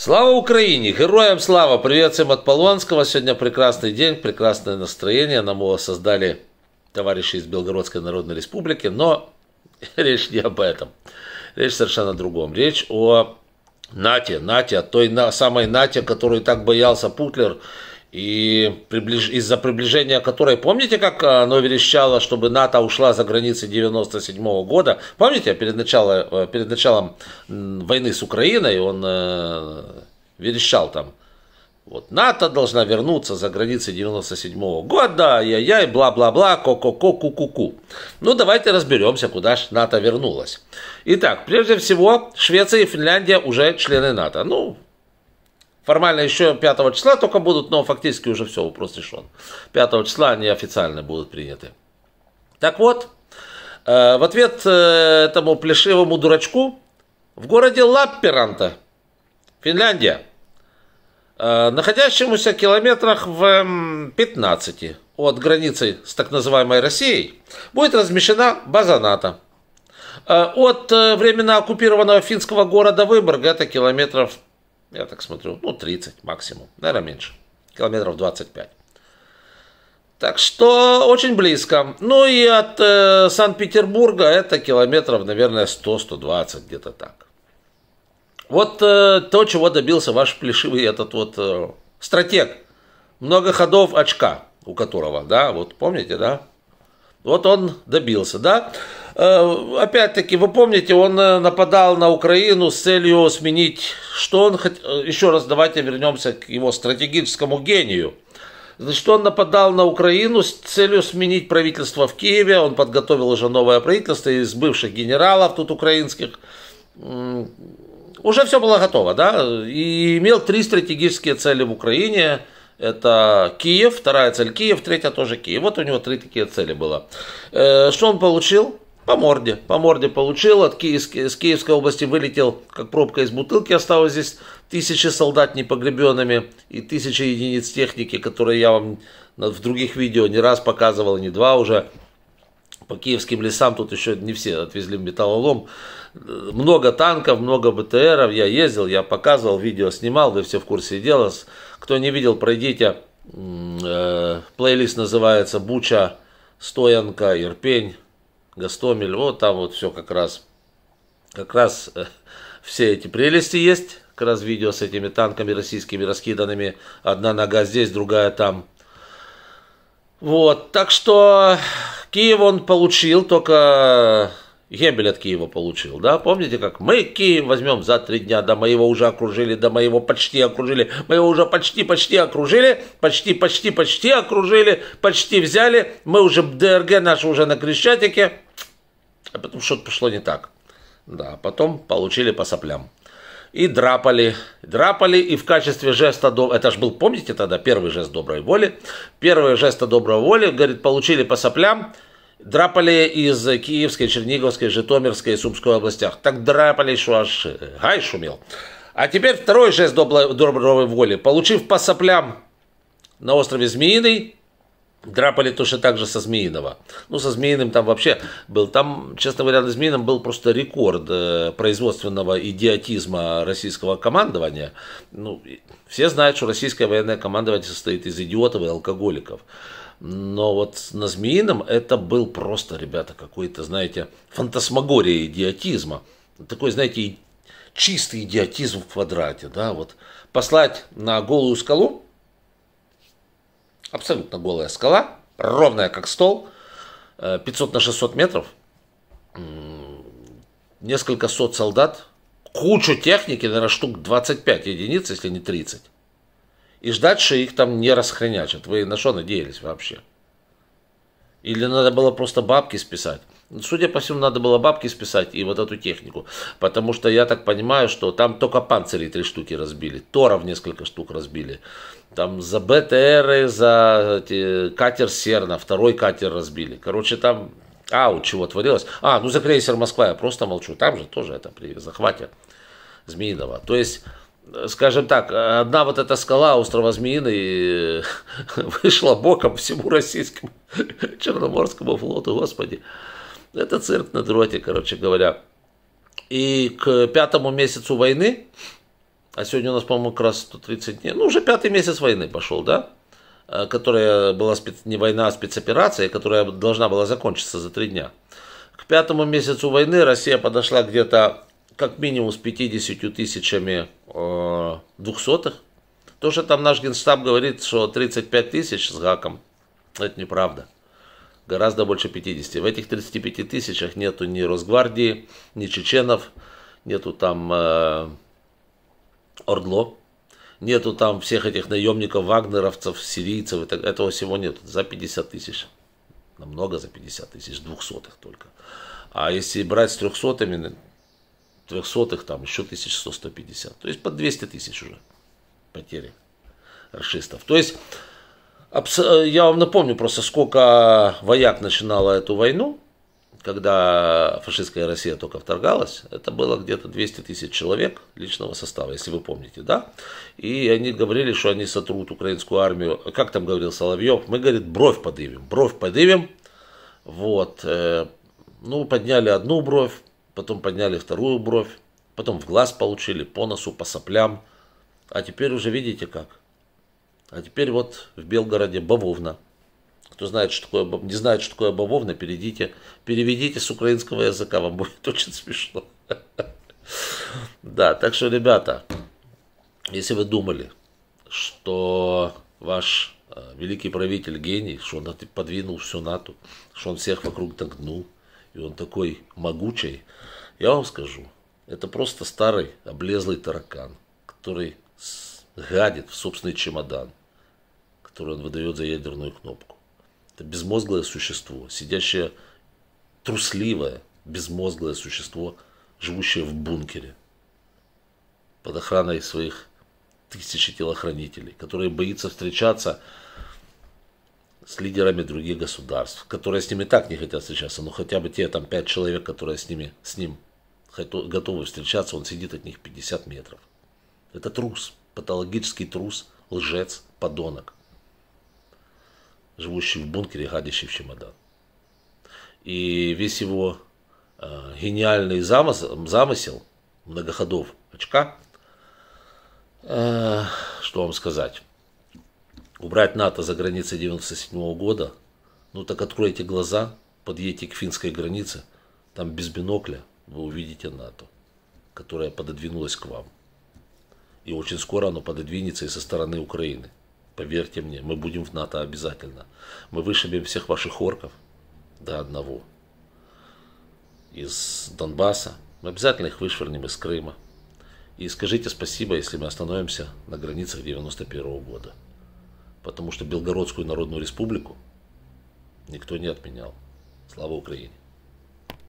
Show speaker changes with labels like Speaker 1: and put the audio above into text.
Speaker 1: Слава Украине! Героям слава! Привет всем от Полонского. Сегодня прекрасный день, прекрасное настроение. Нам его создали товарищи из Белгородской Народной Республики. Но речь не об этом. Речь совершенно о другом. Речь о Нате, Нате, той самой Нате, которую так боялся Путлер и приближ... из-за приближения которой, помните, как э, оно верещало, чтобы НАТО ушла за границы 97 -го года? Помните, перед, начало, э, перед началом войны с Украиной он э, верещал там, вот НАТО должна вернуться за границы 97 -го года, я-яй, бла-бла-бла, ко-ко-ко, ку-ку-ку. Ну, давайте разберемся, куда же НАТО вернулась. Итак, прежде всего, Швеция и Финляндия уже члены НАТО. Ну, Формально еще 5 числа только будут, но фактически уже все, вопрос решен. 5 числа они официально будут приняты. Так вот, э, в ответ э, этому плешивому дурачку в городе Лапперанта, Финляндия, э, находящемуся в километрах в 15 от границы с так называемой Россией, будет размещена база НАТО. От временно оккупированного финского города Выборга это километров я так смотрю, ну 30 максимум, наверное, меньше, километров 25. Так что очень близко. Ну и от э, Санкт-Петербурга это километров, наверное, 100-120, где-то так. Вот э, то, чего добился ваш плешивый этот вот э, стратег. Много ходов очка у которого, да, вот помните, да? Вот он добился, да? Э, опять-таки, вы помните, он э, нападал на Украину с целью сменить, что он хотел, э, еще раз давайте вернемся к его стратегическому гению. Значит, он нападал на Украину с целью сменить правительство в Киеве, он подготовил уже новое правительство из бывших генералов тут украинских. Уже все было готово, да, и имел три стратегические цели в Украине – это Киев, вторая цель Киев, третья тоже Киев. Вот у него три такие цели было. Что он получил? По морде. По морде получил. От Киев, с Киевской области вылетел, как пробка из бутылки. Осталось здесь тысячи солдат непогребенными и тысячи единиц техники, которые я вам в других видео не раз показывал, не два уже. По киевским лесам тут еще не все отвезли металлолом. Много танков, много БТРов. Я ездил, я показывал, видео снимал. Вы все в курсе дела. Кто не видел, пройдите. Э, плейлист называется «Буча», «Стоянка», «Ирпень». Гастомель, вот там вот все как раз, как раз э, все эти прелести есть, как раз видео с этими танками российскими раскиданными, одна нога здесь, другая там. Вот, так что Киев он получил, только Гебель от Киева получил, да? Помните, как мы Киев возьмем за три дня, да мы его уже окружили, да мы его почти окружили, мы его уже почти-почти окружили, почти-почти-почти окружили, почти взяли, мы уже ДРГ наш уже на Крещатике, а потом что-то пошло не так. Да, потом получили по соплям. И драпали, драпали, и в качестве жеста, это же был, помните тогда, первый жест доброй воли, первый жест доброй воли, говорит, получили по соплям, драпали из Киевской, Черниговской, Житомирской и Сумской областях. Так драпали, что аж э, гай шумел. А теперь второй жест доброй, доброй воли. Получив по соплям на острове Змеиный, Драпали точно так же со Змеиного. Ну, со Змеиным там вообще был. Там, честно говоря, на Змеином был просто рекорд э, производственного идиотизма российского командования. Ну, все знают, что российское военное командование состоит из идиотов и алкоголиков. Но вот на Змеином это был просто, ребята, какой-то, знаете, фантасмагория идиотизма. Такой, знаете, чистый идиотизм в квадрате, да, вот. Послать на голую скалу абсолютно голая скала, ровная как стол, 500 э, на 600 метров, несколько сот солдат, кучу техники, наверное, штук 25 единиц, если не 30. И ждать, что их там не расхренячат. Вы на что надеялись вообще? Или надо было просто бабки списать? Судя по всему, надо было бабки списать и вот эту технику. Потому что я так понимаю, что там только панцири три штуки разбили, Торов несколько штук разбили. Там за БТР, за катер Серна, второй катер разбили. Короче, там а у чего творилось. А, ну за крейсер Москва я просто молчу. Там же тоже это при захвате Змеиного. То есть скажем так, одна вот эта скала острова Змеиный э, вышла боком всему российскому Черноморскому флоту, господи. Это цирк на дроте, короче говоря. И к пятому месяцу войны, а сегодня у нас, по-моему, как раз 130 дней, ну, уже пятый месяц войны пошел, да? Э, которая была спец... не война, а спецоперация, которая должна была закончиться за три дня. К пятому месяцу войны Россия подошла где-то как минимум с 50 тысячами э, двухсотых. То, что там наш генштаб говорит, что 35 тысяч с гаком, это неправда гораздо больше 50. В этих 35 тысячах нету ни Росгвардии, ни чеченов, нету там э, Ордло, нету там всех этих наемников, вагнеровцев, сирийцев, так, этого всего нет. За 50 тысяч, намного за 50 тысяч, двухсотых только. А если брать с трехсотыми, трехсотых там еще 1100-150, то есть под 200 тысяч уже потери расистов. То есть Э, я вам напомню просто, сколько вояк начинало эту войну, когда фашистская Россия только вторгалась, это было где-то 200 тысяч человек личного состава, если вы помните, да? И они говорили, что они сотрут украинскую армию. Как там говорил Соловьев? Мы, говорит, бровь подымем, бровь подымем. Вот. Э, ну, подняли одну бровь, потом подняли вторую бровь, потом в глаз получили, по носу, по соплям. А теперь уже видите как. А теперь вот в Белгороде Бавовна. Кто знает, что такое, не знает, что такое Бавовна, перейдите, переведите с украинского языка, вам будет очень смешно. Да, так что, ребята, если вы думали, что ваш э, великий правитель гений, что он подвинул всю НАТО, что он всех вокруг нагнул, и он такой могучий, я вам скажу, это просто старый облезлый таракан, который гадит в собственный чемодан которую он выдает за ядерную кнопку. Это безмозглое существо, сидящее трусливое, безмозглое существо, живущее в бункере под охраной своих тысячи телохранителей, которые боится встречаться с лидерами других государств, которые с ними так не хотят встречаться, но хотя бы те там пять человек, которые с, ними, с ним готовы встречаться, он сидит от них 50 метров. Это трус, патологический трус, лжец, подонок живущий в бункере, гадящий в чемодан. И весь его э, гениальный замысел, замысел многоходов очка, э, что вам сказать, убрать НАТО за границей 97 года, ну так откройте глаза, подъедьте к финской границе, там без бинокля вы увидите НАТО, которая пододвинулась к вам. И очень скоро оно пододвинется и со стороны Украины. Поверьте мне, мы будем в НАТО обязательно. Мы вышибем всех ваших орков до одного. Из Донбасса. Мы обязательно их вышвырнем из Крыма. И скажите спасибо, если мы остановимся на границах 91 года. Потому что Белгородскую Народную Республику никто не отменял. Слава Украине!